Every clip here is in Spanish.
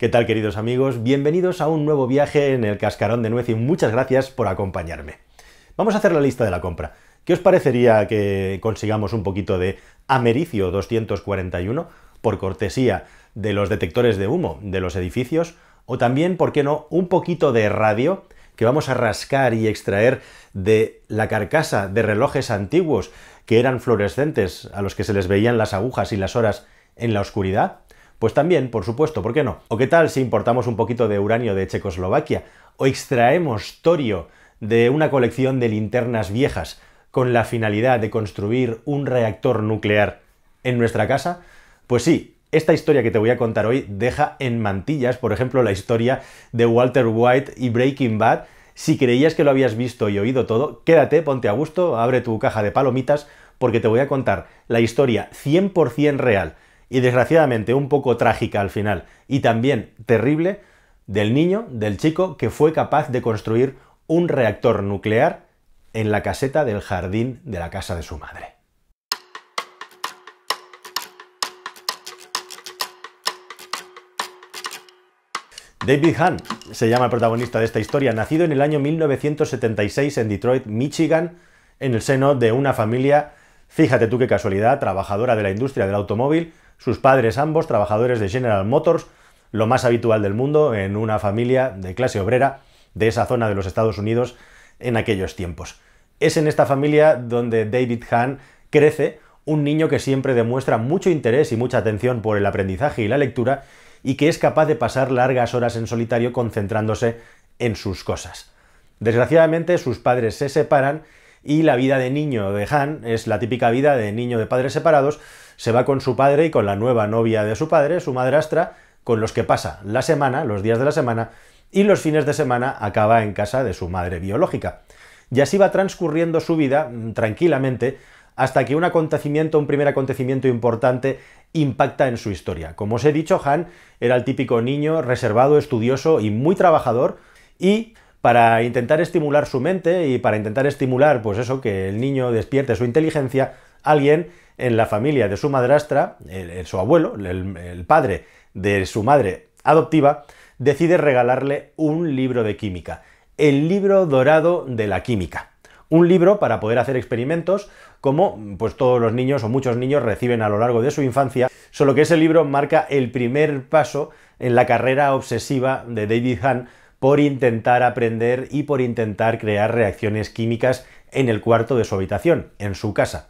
¿Qué tal queridos amigos? Bienvenidos a un nuevo viaje en el cascarón de nuez y muchas gracias por acompañarme. Vamos a hacer la lista de la compra. ¿Qué os parecería que consigamos un poquito de Americio 241 por cortesía de los detectores de humo de los edificios? O también, ¿por qué no?, un poquito de radio que vamos a rascar y extraer de la carcasa de relojes antiguos que eran fluorescentes a los que se les veían las agujas y las horas en la oscuridad. Pues también, por supuesto, ¿por qué no? ¿O qué tal si importamos un poquito de uranio de Checoslovaquia? ¿O extraemos torio de una colección de linternas viejas con la finalidad de construir un reactor nuclear en nuestra casa? Pues sí, esta historia que te voy a contar hoy deja en mantillas, por ejemplo, la historia de Walter White y Breaking Bad. Si creías que lo habías visto y oído todo, quédate, ponte a gusto, abre tu caja de palomitas, porque te voy a contar la historia 100% real y desgraciadamente un poco trágica al final y también terrible del niño, del chico que fue capaz de construir un reactor nuclear en la caseta del jardín de la casa de su madre. David Hahn se llama el protagonista de esta historia, nacido en el año 1976 en Detroit, Michigan, en el seno de una familia, fíjate tú qué casualidad, trabajadora de la industria del automóvil, sus padres ambos trabajadores de General Motors, lo más habitual del mundo en una familia de clase obrera de esa zona de los Estados Unidos en aquellos tiempos. Es en esta familia donde David Hahn crece, un niño que siempre demuestra mucho interés y mucha atención por el aprendizaje y la lectura y que es capaz de pasar largas horas en solitario concentrándose en sus cosas. Desgraciadamente sus padres se separan y la vida de niño de Han es la típica vida de niño de padres separados se va con su padre y con la nueva novia de su padre, su madrastra, con los que pasa la semana, los días de la semana, y los fines de semana acaba en casa de su madre biológica. Y así va transcurriendo su vida mm, tranquilamente hasta que un acontecimiento, un primer acontecimiento importante, impacta en su historia. Como os he dicho, Han era el típico niño reservado, estudioso y muy trabajador, y para intentar estimular su mente y para intentar estimular, pues eso, que el niño despierte su inteligencia, alguien en la familia de su madrastra, su abuelo, el, padre de su madre adoptiva, decide regalarle un libro de química, el libro dorado de la química. Un libro para poder hacer experimentos como pues todos los niños o muchos niños reciben a lo largo de su infancia, solo que ese libro marca el primer paso en la carrera obsesiva de David Hahn por intentar aprender y por intentar crear reacciones químicas en el cuarto de su habitación, en su casa.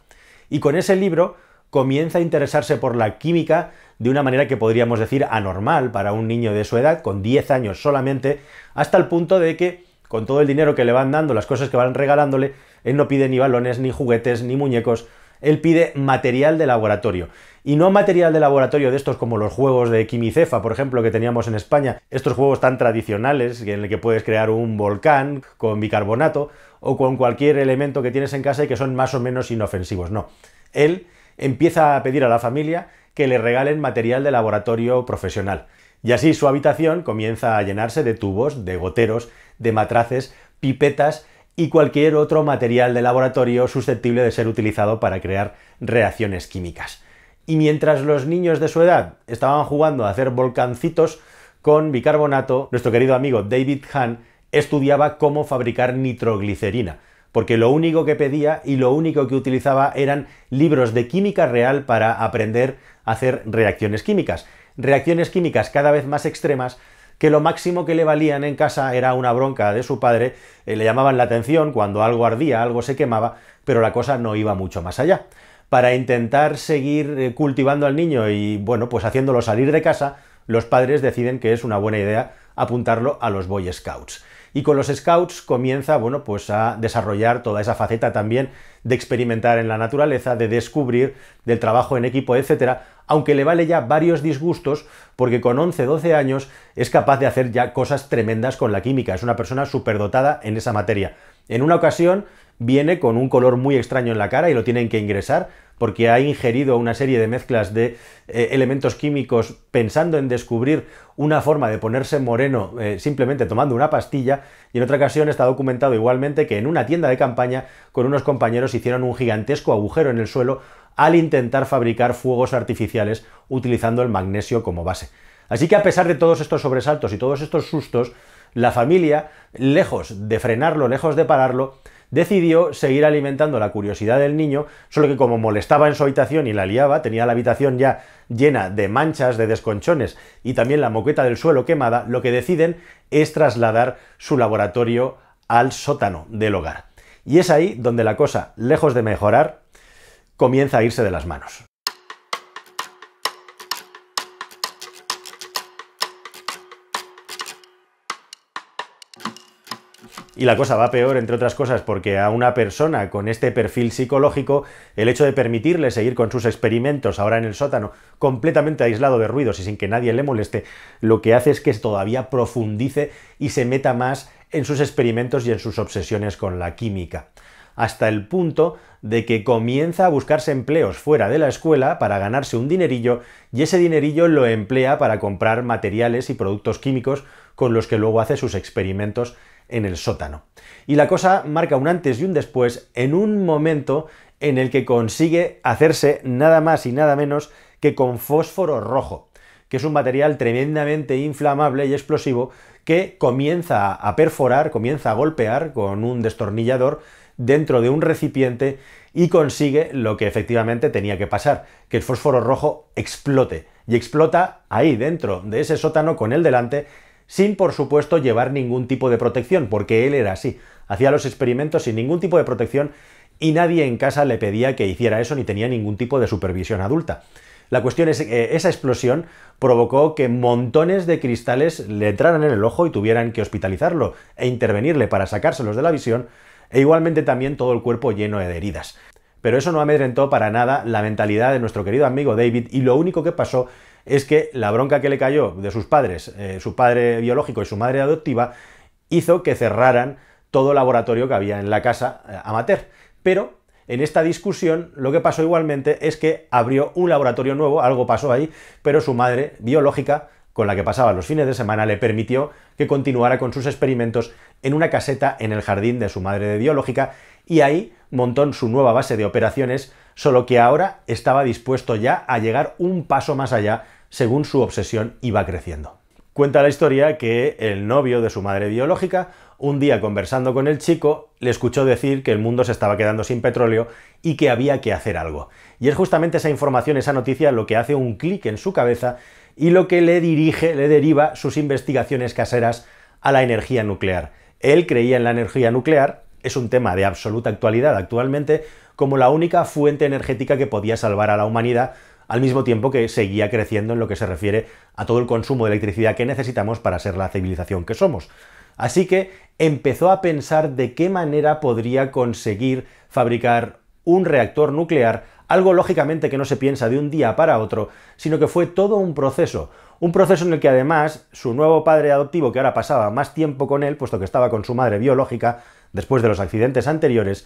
Y con ese libro comienza a interesarse por la química de una manera que podríamos decir anormal para un niño de su edad, con 10 años solamente, hasta el punto de que con todo el dinero que le van dando, las cosas que van regalándole, él no pide ni balones, ni juguetes, ni muñecos, él pide material de laboratorio y no material de laboratorio de estos como los juegos de Quimicefa, por ejemplo, que teníamos en España, estos juegos tan tradicionales en el que puedes crear un volcán con bicarbonato o con cualquier elemento que tienes en casa y que son más o menos inofensivos. No, él empieza a pedir a la familia que le regalen material de laboratorio profesional. Y así su habitación comienza a llenarse de tubos, de goteros, de matraces, pipetas y cualquier otro material de laboratorio susceptible de ser utilizado para crear reacciones químicas y mientras los niños de su edad estaban jugando a hacer volcancitos con bicarbonato, nuestro querido amigo David Hahn estudiaba cómo fabricar nitroglicerina, porque lo único que pedía y lo único que utilizaba eran libros de química real para aprender a hacer reacciones químicas. Reacciones químicas cada vez más extremas que lo máximo que le valían en casa era una bronca de su padre, eh, le llamaban la atención cuando algo ardía, algo se quemaba, pero la cosa no iba mucho más allá para intentar seguir eh, cultivando al niño y, bueno, pues haciéndolo salir de casa, los padres deciden que es una buena idea apuntarlo a los Boy Scouts. Y con los Scouts comienza, bueno, pues a desarrollar toda esa faceta también de experimentar en la naturaleza, de descubrir, del trabajo en equipo, etcétera, aunque le vale ya varios disgustos porque con 11, 12 años es capaz de hacer ya cosas tremendas con la química, es una persona superdotada en esa materia. En una ocasión viene con un color muy extraño en la cara y lo tienen que ingresar porque ha ingerido una serie de mezclas de eh, elementos químicos pensando en descubrir una forma de ponerse moreno eh, simplemente tomando una pastilla y en otra ocasión está documentado igualmente que en una tienda de campaña con unos compañeros hicieron un gigantesco agujero en el suelo al intentar fabricar fuegos artificiales utilizando el magnesio como base. Así que a pesar de todos estos sobresaltos y todos estos sustos, la familia, lejos de frenarlo, lejos de pararlo, decidió seguir alimentando la curiosidad del niño, solo que como molestaba en su habitación y la liaba, tenía la habitación ya llena de manchas, de desconchones y también la moqueta del suelo quemada, lo que deciden es trasladar su laboratorio al sótano del hogar. Y es ahí donde la cosa, lejos de mejorar, comienza a irse de las manos. Y la cosa va peor, entre otras cosas, porque a una persona con este perfil psicológico, el hecho de permitirle seguir con sus experimentos ahora en el sótano, completamente aislado de ruidos y sin que nadie le moleste, lo que hace es que todavía profundice y se meta más en sus experimentos y en sus obsesiones con la química hasta el punto de que comienza a buscarse empleos fuera de la escuela para ganarse un dinerillo y ese dinerillo lo emplea para comprar materiales y productos químicos con los que luego hace sus experimentos en el sótano. Y la cosa marca un antes y un después en un momento en el que consigue hacerse nada más y nada menos que con fósforo rojo, que es un material tremendamente inflamable y explosivo que comienza a perforar, comienza a golpear con un destornillador dentro de un recipiente y consigue lo que efectivamente tenía que pasar, que el fósforo rojo explote. Y explota ahí dentro de ese sótano con el delante sin por supuesto llevar ningún tipo de protección, porque él era así, hacía los experimentos sin ningún tipo de protección y nadie en casa le pedía que hiciera eso ni tenía ningún tipo de supervisión adulta. La cuestión es que eh, esa explosión provocó que montones de cristales le entraran en el ojo y tuvieran que hospitalizarlo e intervenirle para sacárselos de la visión, e igualmente también todo el cuerpo lleno de heridas. Pero eso no amedrentó para nada la mentalidad de nuestro querido amigo David y lo único que pasó es que la bronca que le cayó de sus padres, eh, su padre biológico y su madre adoptiva, hizo que cerraran todo laboratorio que había en la casa eh, amateur. Pero en esta discusión lo que pasó igualmente es que abrió un laboratorio nuevo, algo pasó ahí, pero su madre biológica con la que pasaba los fines de semana le permitió que continuara con sus experimentos en una caseta en el jardín de su madre biológica y ahí montó su nueva base de operaciones solo que ahora estaba dispuesto ya a llegar un paso más allá según su obsesión iba creciendo. Cuenta la historia que el novio de su madre biológica, un día conversando con el chico, le escuchó decir que el mundo se estaba quedando sin petróleo y que había que hacer algo. Y es justamente esa información, esa noticia, lo que hace un clic en su cabeza y lo que le dirige, le deriva sus investigaciones caseras a la energía nuclear. Él creía en la energía nuclear, es un tema de absoluta actualidad actualmente, como la única fuente energética que podía salvar a la humanidad, al mismo tiempo que seguía creciendo en lo que se refiere a todo el consumo de electricidad que necesitamos para ser la civilización que somos. Así que empezó a pensar de qué manera podría conseguir fabricar un reactor nuclear, algo lógicamente que no se piensa de un día para otro, sino que fue todo un proceso, un proceso en el que además su nuevo padre adoptivo, que ahora pasaba más tiempo con él, puesto que estaba con su madre biológica, después de los accidentes anteriores,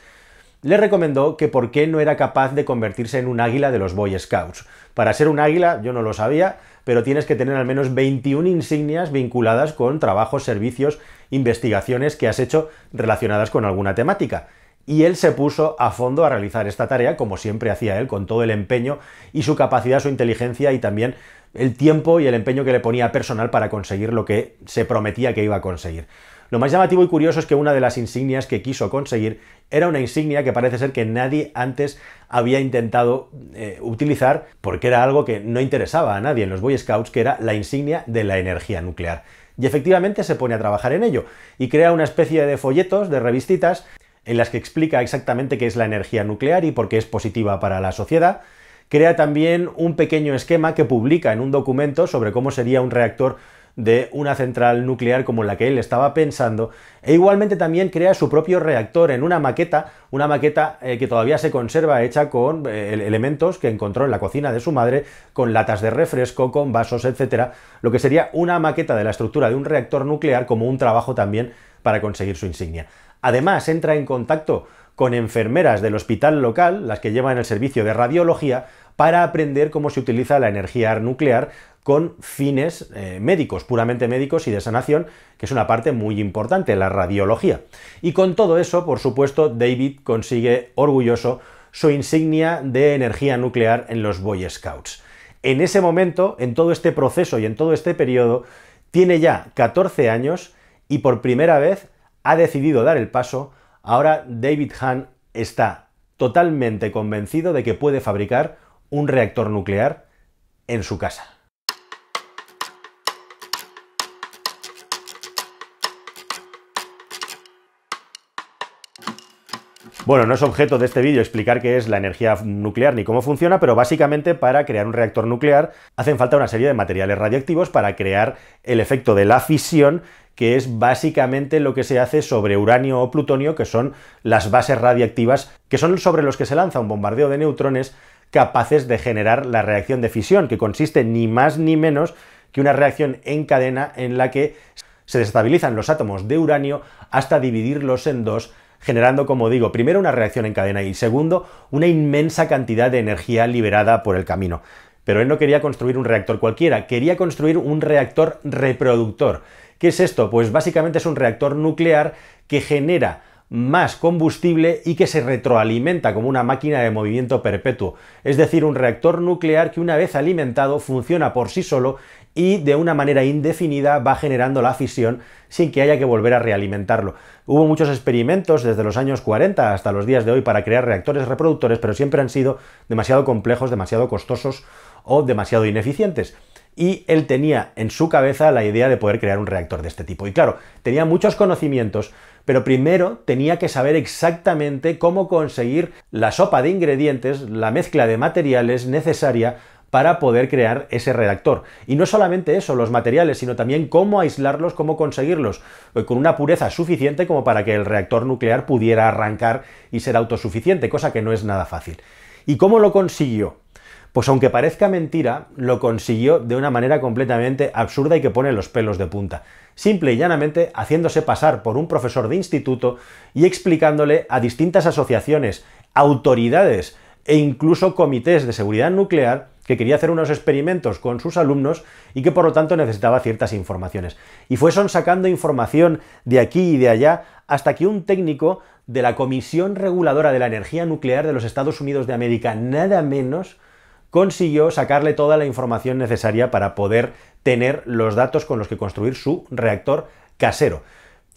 le recomendó que por qué no era capaz de convertirse en un águila de los Boy Scouts. Para ser un águila, yo no lo sabía, pero tienes que tener al menos 21 insignias vinculadas con trabajos, servicios, investigaciones que has hecho relacionadas con alguna temática. Y él se puso a fondo a realizar esta tarea, como siempre hacía él, con todo el empeño y su capacidad, su inteligencia y también el tiempo y el empeño que le ponía personal para conseguir lo que se prometía que iba a conseguir. Lo más llamativo y curioso es que una de las insignias que quiso conseguir era una insignia que parece ser que nadie antes había intentado eh, utilizar porque era algo que no interesaba a nadie en los Boy Scouts, que era la insignia de la energía nuclear. Y efectivamente se pone a trabajar en ello y crea una especie de folletos, de revistitas, en las que explica exactamente qué es la energía nuclear y por qué es positiva para la sociedad crea también un pequeño esquema que publica en un documento sobre cómo sería un reactor de una central nuclear como la que él estaba pensando, e igualmente también crea su propio reactor en una maqueta, una maqueta eh, que todavía se conserva hecha con eh, elementos que encontró en la cocina de su madre, con latas de refresco, con vasos, etcétera, lo que sería una maqueta de la estructura de un reactor nuclear como un trabajo también para conseguir su insignia. Además, entra en contacto con enfermeras del hospital local, las que llevan el servicio de radiología, para aprender cómo se utiliza la energía nuclear con fines eh, médicos, puramente médicos y de sanación, que es una parte muy importante, la radiología. Y con todo eso, por supuesto, David consigue orgulloso su insignia de energía nuclear en los Boy Scouts. En ese momento, en todo este proceso y en todo este periodo, tiene ya 14 años y por primera vez ha decidido dar el paso Ahora David Hahn está totalmente convencido de que puede fabricar un reactor nuclear en su casa. Bueno, no es objeto de este vídeo explicar qué es la energía nuclear ni cómo funciona, pero básicamente para crear un reactor nuclear hacen falta una serie de materiales radioactivos para crear el efecto de la fisión que es básicamente lo que se hace sobre uranio o plutonio, que son las bases radiactivas, que son sobre los que se lanza un bombardeo de neutrones capaces de generar la reacción de fisión, que consiste ni más ni menos que una reacción en cadena en la que se destabilizan los átomos de uranio hasta dividirlos en dos generando, como digo, primero una reacción en cadena y segundo, una inmensa cantidad de energía liberada por el camino. Pero él no quería construir un reactor cualquiera, quería construir un reactor reproductor. ¿Qué es esto? Pues básicamente es un reactor nuclear que genera más combustible y que se retroalimenta como una máquina de movimiento perpetuo, es decir, un reactor nuclear que una vez alimentado funciona por sí solo y de una manera indefinida va generando la fisión sin que haya que volver a realimentarlo. Hubo muchos experimentos desde los años 40 hasta los días de hoy para crear reactores reproductores, pero siempre han sido demasiado complejos, demasiado costosos o demasiado ineficientes. Y él tenía en su cabeza la idea de poder crear un reactor de este tipo. Y claro, tenía muchos conocimientos, pero primero tenía que saber exactamente cómo conseguir la sopa de ingredientes, la mezcla de materiales necesaria para poder crear ese reactor, Y no solamente eso, los materiales, sino también cómo aislarlos, cómo conseguirlos, eh, con una pureza suficiente como para que el reactor nuclear pudiera arrancar y ser autosuficiente, cosa que no es nada fácil. ¿Y cómo lo consiguió? Pues aunque parezca mentira, lo consiguió de una manera completamente absurda y que pone los pelos de punta. Simple y llanamente haciéndose pasar por un profesor de instituto y explicándole a distintas asociaciones, autoridades e incluso comités de seguridad nuclear que quería hacer unos experimentos con sus alumnos y que por lo tanto necesitaba ciertas informaciones. Y son sacando información de aquí y de allá hasta que un técnico de la Comisión Reguladora de la Energía Nuclear de los Estados Unidos de América, nada menos, consiguió sacarle toda la información necesaria para poder tener los datos con los que construir su reactor casero.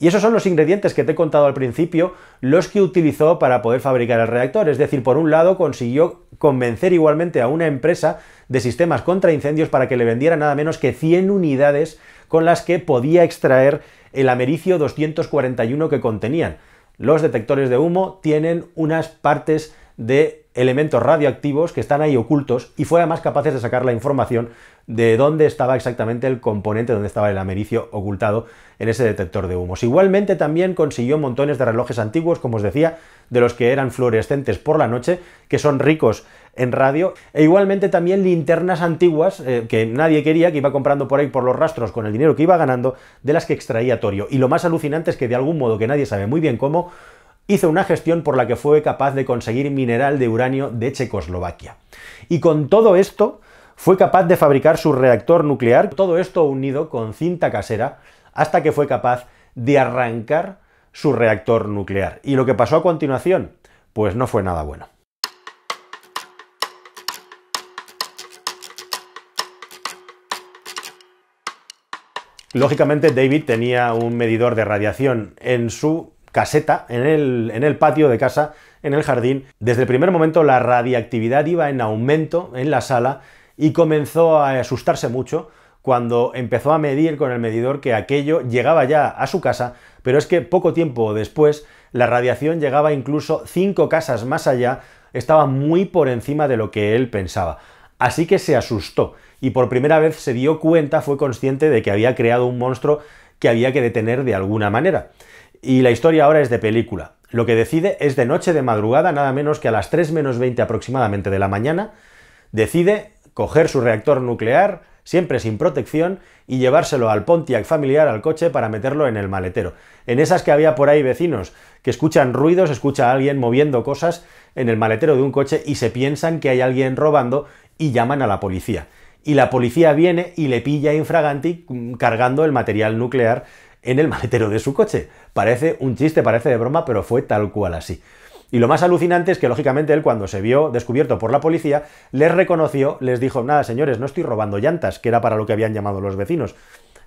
Y esos son los ingredientes que te he contado al principio, los que utilizó para poder fabricar el reactor. Es decir, por un lado consiguió convencer igualmente a una empresa de sistemas contra incendios para que le vendiera nada menos que 100 unidades con las que podía extraer el americio 241 que contenían. Los detectores de humo tienen unas partes de elementos radioactivos que están ahí ocultos y fue además capaces de sacar la información de dónde estaba exactamente el componente, dónde estaba el americio ocultado en ese detector de humos. Igualmente también consiguió montones de relojes antiguos, como os decía, de los que eran fluorescentes por la noche, que son ricos en radio, e igualmente también linternas antiguas eh, que nadie quería, que iba comprando por ahí por los rastros con el dinero que iba ganando, de las que extraía Torio. Y lo más alucinante es que de algún modo que nadie sabe muy bien cómo, hizo una gestión por la que fue capaz de conseguir mineral de uranio de Checoslovaquia. Y con todo esto, fue capaz de fabricar su reactor nuclear, todo esto unido con cinta casera, hasta que fue capaz de arrancar su reactor nuclear. ¿Y lo que pasó a continuación? Pues no fue nada bueno. Lógicamente David tenía un medidor de radiación en su caseta en el, en el patio de casa, en el jardín. Desde el primer momento la radiactividad iba en aumento en la sala y comenzó a asustarse mucho cuando empezó a medir con el medidor que aquello llegaba ya a su casa, pero es que poco tiempo después la radiación llegaba incluso cinco casas más allá, estaba muy por encima de lo que él pensaba. Así que se asustó y por primera vez se dio cuenta, fue consciente de que había creado un monstruo que había que detener de alguna manera. Y la historia ahora es de película. Lo que decide es de noche de madrugada, nada menos que a las 3 menos 20 aproximadamente de la mañana, decide coger su reactor nuclear, siempre sin protección, y llevárselo al Pontiac familiar, al coche, para meterlo en el maletero. En esas que había por ahí vecinos que escuchan ruidos, escucha a alguien moviendo cosas en el maletero de un coche y se piensan que hay alguien robando y llaman a la policía. Y la policía viene y le pilla a Infraganti mm, cargando el material nuclear en el maletero de su coche. Parece un chiste, parece de broma, pero fue tal cual así. Y lo más alucinante es que, lógicamente, él cuando se vio descubierto por la policía, les reconoció, les dijo, nada, señores, no estoy robando llantas, que era para lo que habían llamado los vecinos.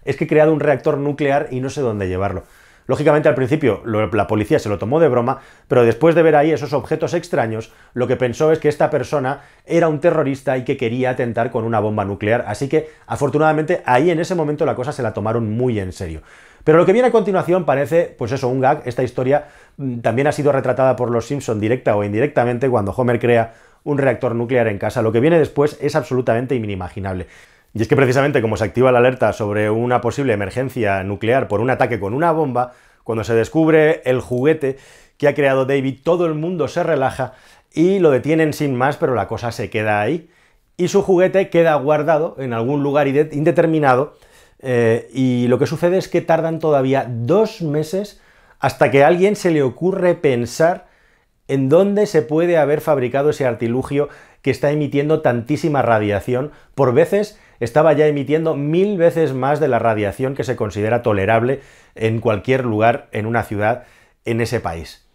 Es que he creado un reactor nuclear y no sé dónde llevarlo. Lógicamente al principio la policía se lo tomó de broma, pero después de ver ahí esos objetos extraños, lo que pensó es que esta persona era un terrorista y que quería atentar con una bomba nuclear. Así que afortunadamente ahí en ese momento la cosa se la tomaron muy en serio. Pero lo que viene a continuación parece, pues eso, un gag. Esta historia mm, también ha sido retratada por los Simpson directa o indirectamente cuando Homer crea un reactor nuclear en casa. Lo que viene después es absolutamente inimaginable. Y es que precisamente como se activa la alerta sobre una posible emergencia nuclear por un ataque con una bomba, cuando se descubre el juguete que ha creado David, todo el mundo se relaja y lo detienen sin más, pero la cosa se queda ahí. Y su juguete queda guardado en algún lugar indeterminado eh, y lo que sucede es que tardan todavía dos meses hasta que a alguien se le ocurre pensar en dónde se puede haber fabricado ese artilugio que está emitiendo tantísima radiación. Por veces estaba ya emitiendo mil veces más de la radiación que se considera tolerable en cualquier lugar, en una ciudad, en ese país.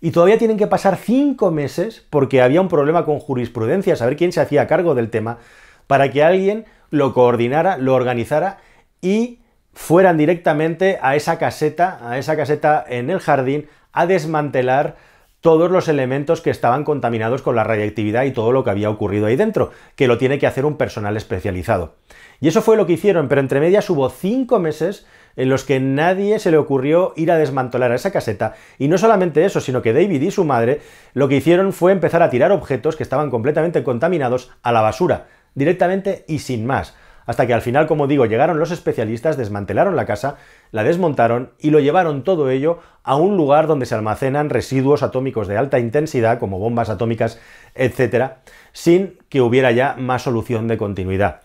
Y todavía tienen que pasar cinco meses, porque había un problema con jurisprudencia, saber quién se hacía cargo del tema, para que alguien lo coordinara, lo organizara y fueran directamente a esa caseta, a esa caseta en el jardín, a desmantelar todos los elementos que estaban contaminados con la radiactividad y todo lo que había ocurrido ahí dentro, que lo tiene que hacer un personal especializado. Y eso fue lo que hicieron, pero entre medias hubo cinco meses en los que nadie se le ocurrió ir a desmantelar a esa caseta. Y no solamente eso, sino que David y su madre lo que hicieron fue empezar a tirar objetos que estaban completamente contaminados a la basura, directamente y sin más hasta que al final, como digo, llegaron los especialistas, desmantelaron la casa, la desmontaron y lo llevaron todo ello a un lugar donde se almacenan residuos atómicos de alta intensidad, como bombas atómicas, etc., sin que hubiera ya más solución de continuidad.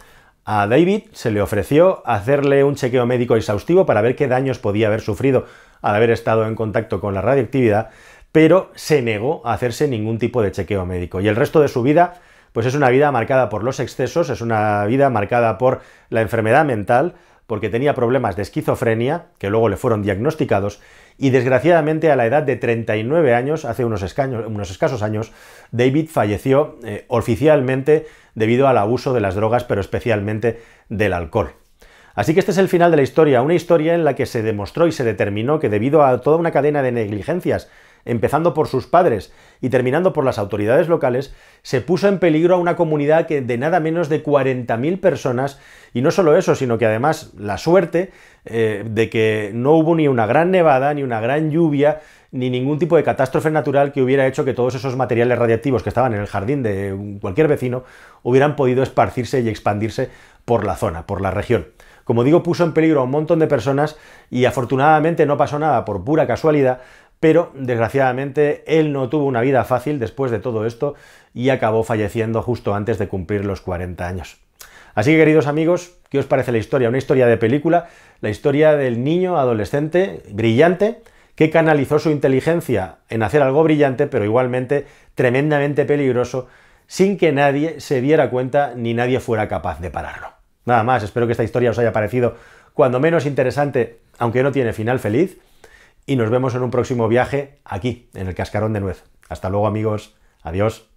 A David se le ofreció hacerle un chequeo médico exhaustivo para ver qué daños podía haber sufrido al haber estado en contacto con la radioactividad, pero se negó a hacerse ningún tipo de chequeo médico y el resto de su vida pues es una vida marcada por los excesos, es una vida marcada por la enfermedad mental, porque tenía problemas de esquizofrenia, que luego le fueron diagnosticados, y desgraciadamente a la edad de 39 años, hace unos, escasos años, David falleció eh, oficialmente debido al abuso de las drogas, pero especialmente del alcohol. Así que este es el final de la historia, una historia en la que se demostró y se determinó que debido a toda una cadena de negligencias empezando por sus padres y terminando por las autoridades locales, se puso en peligro a una comunidad que de nada menos de 40.000 personas, y no solo eso, sino que además la suerte eh, de que no hubo ni una gran nevada, ni una gran lluvia, ni ningún tipo de catástrofe natural que hubiera hecho que todos esos materiales radiactivos que estaban en el jardín de cualquier vecino hubieran podido esparcirse y expandirse por la zona, por la región. Como digo, puso en peligro a un montón de personas y afortunadamente no pasó nada por pura casualidad, pero desgraciadamente él no tuvo una vida fácil después de todo esto y acabó falleciendo justo antes de cumplir los 40 años. Así que queridos amigos, ¿qué os parece la historia? Una historia de película, la historia del niño adolescente brillante que canalizó su inteligencia en hacer algo brillante, pero igualmente tremendamente peligroso, sin que nadie se diera cuenta ni nadie fuera capaz de pararlo. Nada más, espero que esta historia os haya parecido cuando menos interesante, aunque no tiene final feliz, y nos vemos en un próximo viaje aquí, en el Cascarón de Nuez. Hasta luego amigos, adiós.